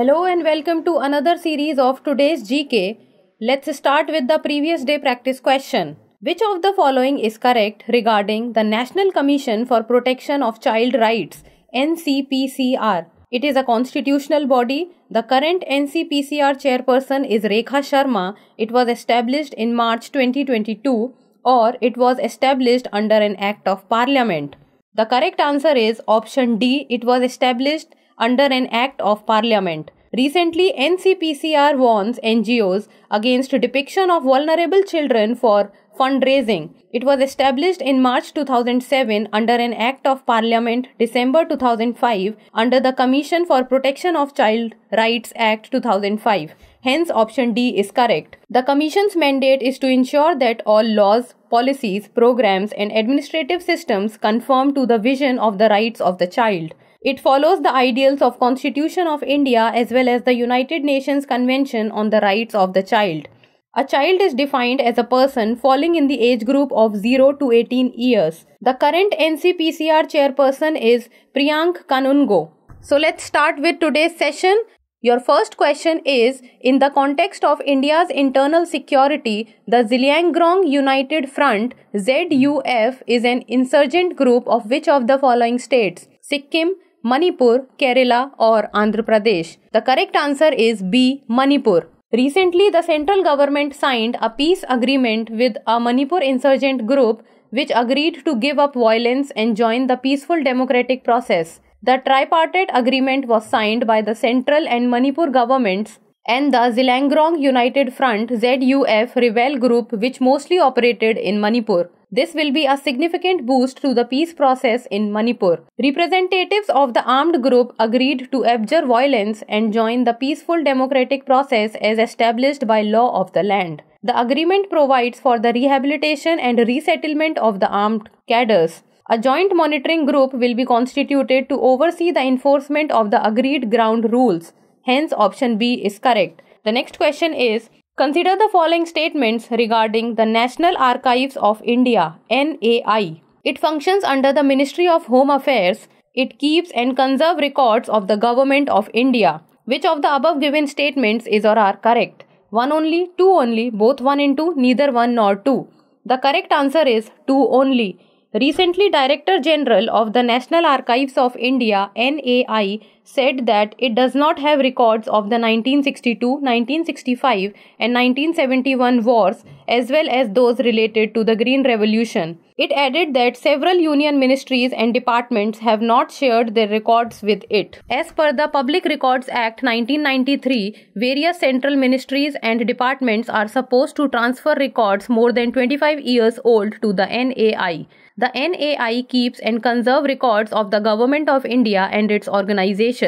Hello and welcome to another series of today's GK. Let's start with the previous day practice question. Which of the following is correct regarding the National Commission for Protection of Child Rights NCPCR? It is a constitutional body. The current NCPCR chairperson is Rekha Sharma. It was established in March 2022 or it was established under an act of parliament. The correct answer is option D. It was established under an act of parliament. Recently, NCPCR warns NGOs against depiction of vulnerable children for fundraising. It was established in March 2007 under an Act of Parliament, December 2005, under the Commission for Protection of Child Rights Act 2005. Hence, option D is correct. The Commission's mandate is to ensure that all laws, policies, programs, and administrative systems conform to the vision of the rights of the child. It follows the ideals of Constitution of India as well as the United Nations Convention on the Rights of the Child. A child is defined as a person falling in the age group of 0 to 18 years. The current NCPCR chairperson is Priyank Kanungo. So let's start with today's session. Your first question is In the context of India's internal security, the Ziliangrong United Front ZUF is an insurgent group of which of the following states? Sikkim, Manipur, Kerala, or Andhra Pradesh. The correct answer is B. Manipur. Recently, the central government signed a peace agreement with a Manipur insurgent group which agreed to give up violence and join the peaceful democratic process. The tripartite agreement was signed by the central and Manipur governments and the Zilangrong United Front ZUF rebel group which mostly operated in Manipur. This will be a significant boost to the peace process in Manipur. Representatives of the armed group agreed to abjure violence and join the peaceful democratic process as established by law of the land. The agreement provides for the rehabilitation and resettlement of the armed cadres. A joint monitoring group will be constituted to oversee the enforcement of the agreed ground rules. Hence, option B is correct. The next question is Consider the following statements regarding the National Archives of India NAI. It functions under the Ministry of Home Affairs. It keeps and conserves records of the Government of India. Which of the above given statements is or are correct? One only, two only, both one and two, neither one nor two. The correct answer is two only. Recently, Director General of the National Archives of India NAI said that it does not have records of the 1962, 1965, and 1971 wars as well as those related to the Green Revolution. It added that several union ministries and departments have not shared their records with it. As per the Public Records Act 1993, various central ministries and departments are supposed to transfer records more than 25 years old to the NAI. The NAI keeps and conserves records of the Government of India and its organizations.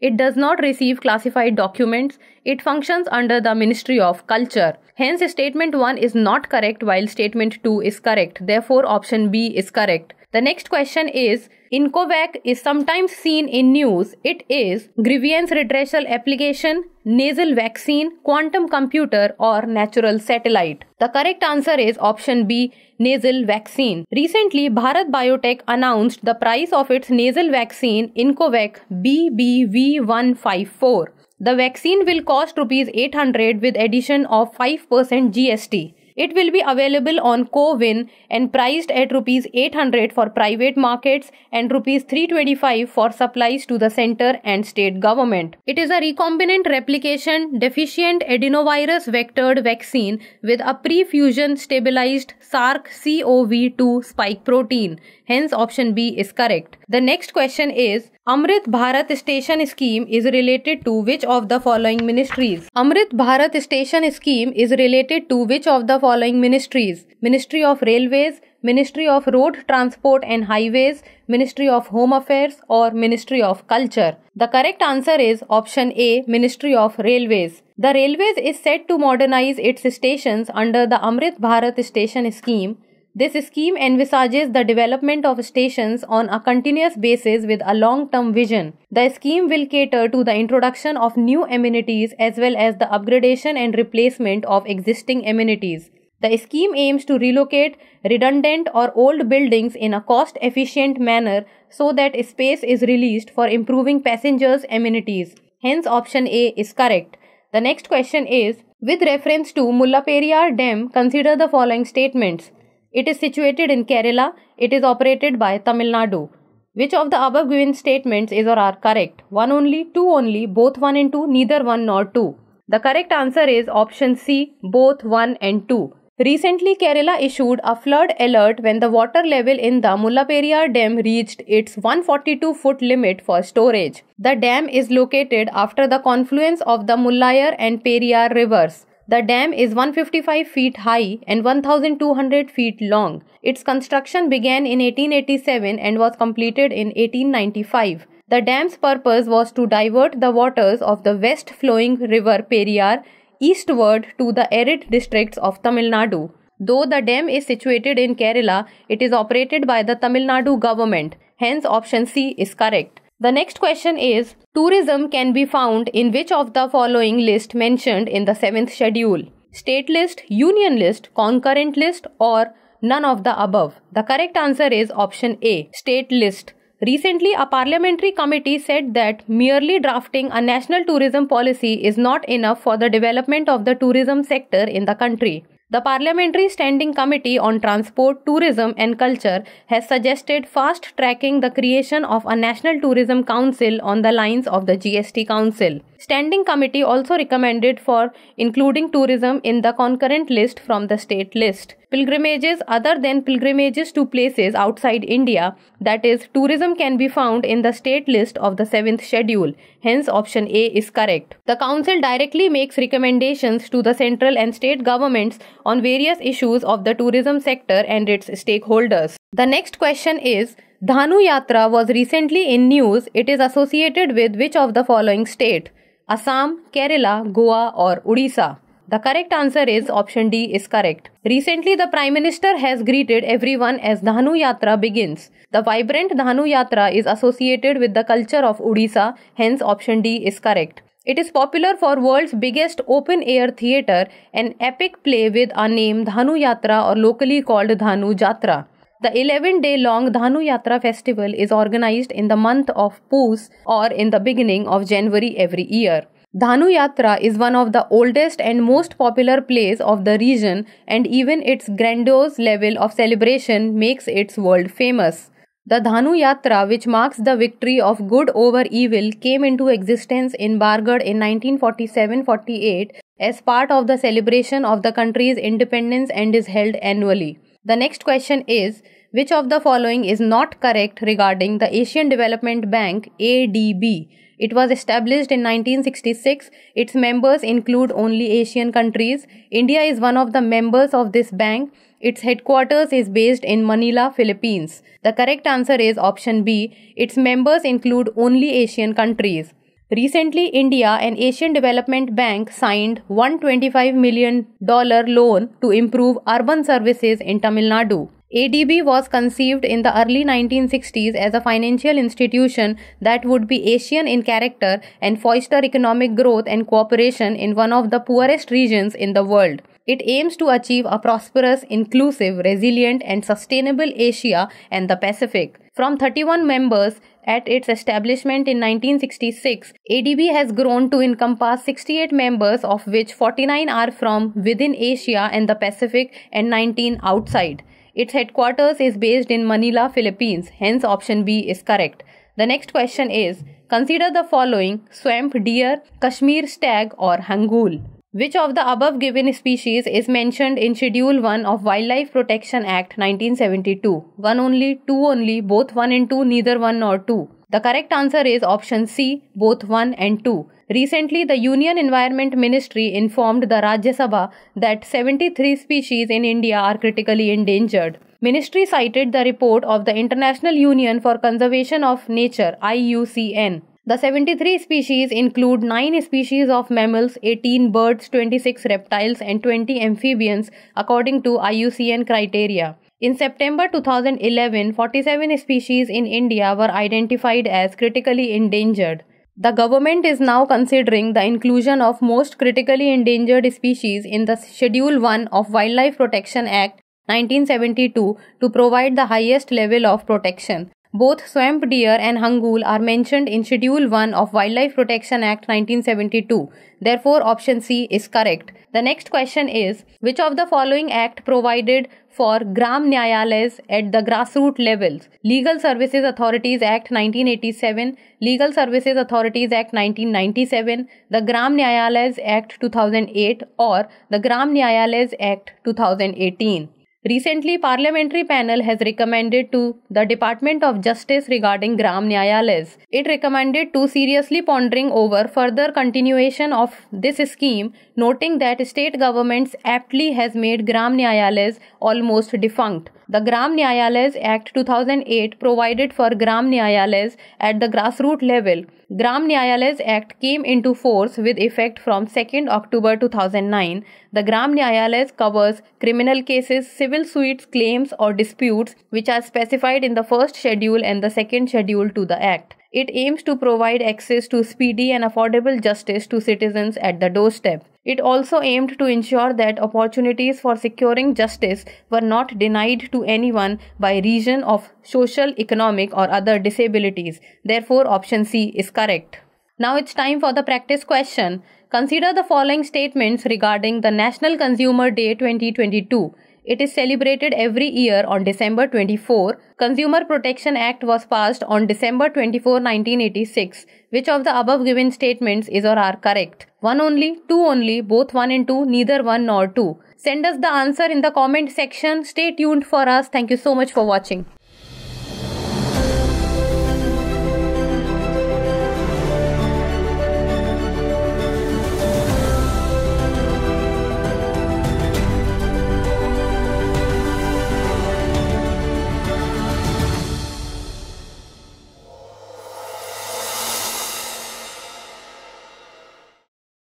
It does not receive classified documents. It functions under the Ministry of Culture. Hence, statement 1 is not correct while statement 2 is correct. Therefore, option B is correct. The next question is Incovac is sometimes seen in news. It is grievance redressal application, nasal vaccine quantum computer और natural satellite the correct answer is option B nasal vaccine recently Bharat Biotech announced the price of its nasal vaccine Incovacc B B V one five four the vaccine will cost rupees eight hundred with addition of five percent GST It will be available on Cowin and priced at rupees 800 for private markets and rupees 325 for supplies to the center and state government. It is a recombinant replication deficient adenovirus vectored vaccine with a pre-fusion stabilized SARC-CoV2 spike protein. Hence option B is correct. The next question is Amrit Bharat Station Scheme is related to which of the following ministries? Amrit Bharat Station Scheme is related to which of the following ministries Ministry of Railways, Ministry of Road Transport and Highways, Ministry of Home Affairs, or Ministry of Culture? The correct answer is option A Ministry of Railways. The railways is set to modernize its stations under the Amrit Bharat Station Scheme. This scheme envisages the development of stations on a continuous basis with a long term vision. The scheme will cater to the introduction of new amenities as well as the upgradation and replacement of existing amenities. The scheme aims to relocate redundant or old buildings in a cost efficient manner so that space is released for improving passengers' amenities. Hence, option A is correct. The next question is With reference to Mullaperiyar Dam, consider the following statements. It is situated in Kerala, it is operated by Tamil Nadu. Which of the above given statements is or are correct? One only, two only, both one and two, neither one nor two. The correct answer is option C, both one and two. Recently, Kerala issued a flood alert when the water level in the Mullaperiyar Dam reached its 142 foot limit for storage. The dam is located after the confluence of the Mullayar and Periyar rivers. The dam is 155 feet high and 1200 feet long. Its construction began in 1887 and was completed in 1895. The dam's purpose was to divert the waters of the west flowing river Periyar eastward to the arid districts of Tamil Nadu. Though the dam is situated in Kerala, it is operated by the Tamil Nadu government. Hence, option C is correct. The next question is Tourism can be found in which of the following list mentioned in the 7th schedule? State list, union list, concurrent list, or none of the above? The correct answer is option A, state list. Recently, a parliamentary committee said that merely drafting a national tourism policy is not enough for the development of the tourism sector in the country. The Parliamentary Standing Committee on Transport, Tourism and Culture has suggested fast tracking the creation of a National Tourism Council on the lines of the GST Council. Standing Committee also recommended for including tourism in the concurrent list from the state list. Pilgrimages other than pilgrimages to places outside India, that is, tourism can be found in the state list of the 7th schedule. Hence, option A is correct. The Council directly makes recommendations to the central and state governments on various issues of the tourism sector and its stakeholders. The next question is Dhanu Yatra was recently in news. It is associated with which of the following state? Assam, Kerala, Goa, or Odisha? The correct answer is option D is correct. Recently, the Prime Minister has greeted everyone as Dhanu Yatra begins. The vibrant Dhanu Yatra is associated with the culture of Odisha, hence option D is correct. It is popular for world's biggest open air theatre, an epic play with a name Dhanu Yatra or locally called Dhanu Jatra. The 11 day long Dhanu Yatra festival is organized in the month of Pus or in the beginning of January every year. Dhanu Yatra is one of the oldest and most popular plays of the region, and even its grandiose level of celebration makes it world famous. The Dhanu Yatra, which marks the victory of good over evil, came into existence in Bargarh in 1947 48 as part of the celebration of the country's independence and is held annually. The next question is Which of the following is not correct regarding the Asian Development Bank ADB? It was established in 1966. Its members include only Asian countries. India is one of the members of this bank. Its headquarters is based in Manila, Philippines. The correct answer is option B. Its members include only Asian countries. Recently, India and Asian Development Bank signed $125 million loan to improve urban services in Tamil Nadu. ADB was conceived in the early 1960s as a financial institution that would be Asian in character and foster economic growth and cooperation in one of the poorest regions in the world. It aims to achieve a prosperous, inclusive, resilient, and sustainable Asia and the Pacific. From 31 members at its establishment in 1966, ADB has grown to encompass 68 members, of which 49 are from within Asia and the Pacific and 19 outside. Its headquarters is based in Manila, Philippines, hence, option B is correct. The next question is Consider the following swamp deer, Kashmir stag, or Hangul. Which of the above given species is mentioned in Schedule 1 of Wildlife Protection Act 1972? One only, two only, both one and two, neither one nor two. The correct answer is option C, both 1 and 2. Recently, the Union Environment Ministry informed the Rajya Sabha that 73 species in India are critically endangered. Ministry cited the report of the International Union for Conservation of Nature IUCN the 73 species include 9 species of mammals, 18 birds, 26 reptiles, and 20 amphibians, according to IUCN criteria. In September 2011, 47 species in India were identified as critically endangered. The government is now considering the inclusion of most critically endangered species in the Schedule 1 of Wildlife Protection Act 1972 to provide the highest level of protection. Both swamp deer and hangul are mentioned in Schedule 1 of Wildlife Protection Act 1972. Therefore, option C is correct. The next question is Which of the following act provided for Gram Nyayalayas at the grassroots levels? Legal Services Authorities Act 1987, Legal Services Authorities Act 1997, the Gram Nyayalayas Act 2008, or the Gram Nyayalayas Act 2018. Recently, parliamentary panel has recommended to the Department of Justice regarding Gram Nyayalayas. It recommended to seriously pondering over further continuation of this scheme, noting that state governments aptly has made Gram Nyayalayas almost defunct. The Gram Nyayalayas Act 2008 provided for Gram Nyayalayas at the grassroots level. Gram Nyayalayas Act came into force with effect from 2nd October 2009. The Gram Nyayalayas covers criminal cases, civil suits, claims or disputes which are specified in the first schedule and the second schedule to the Act. It aims to provide access to speedy and affordable justice to citizens at the doorstep. It also aimed to ensure that opportunities for securing justice were not denied to anyone by reason of social, economic, or other disabilities. Therefore, option C is correct. Now it's time for the practice question. Consider the following statements regarding the National Consumer Day 2022. It is celebrated every year on December 24. Consumer Protection Act was passed on December 24, 1986. Which of the above given statements is or are correct? One only, two only, both one and two, neither one nor two. Send us the answer in the comment section. Stay tuned for us. Thank you so much for watching.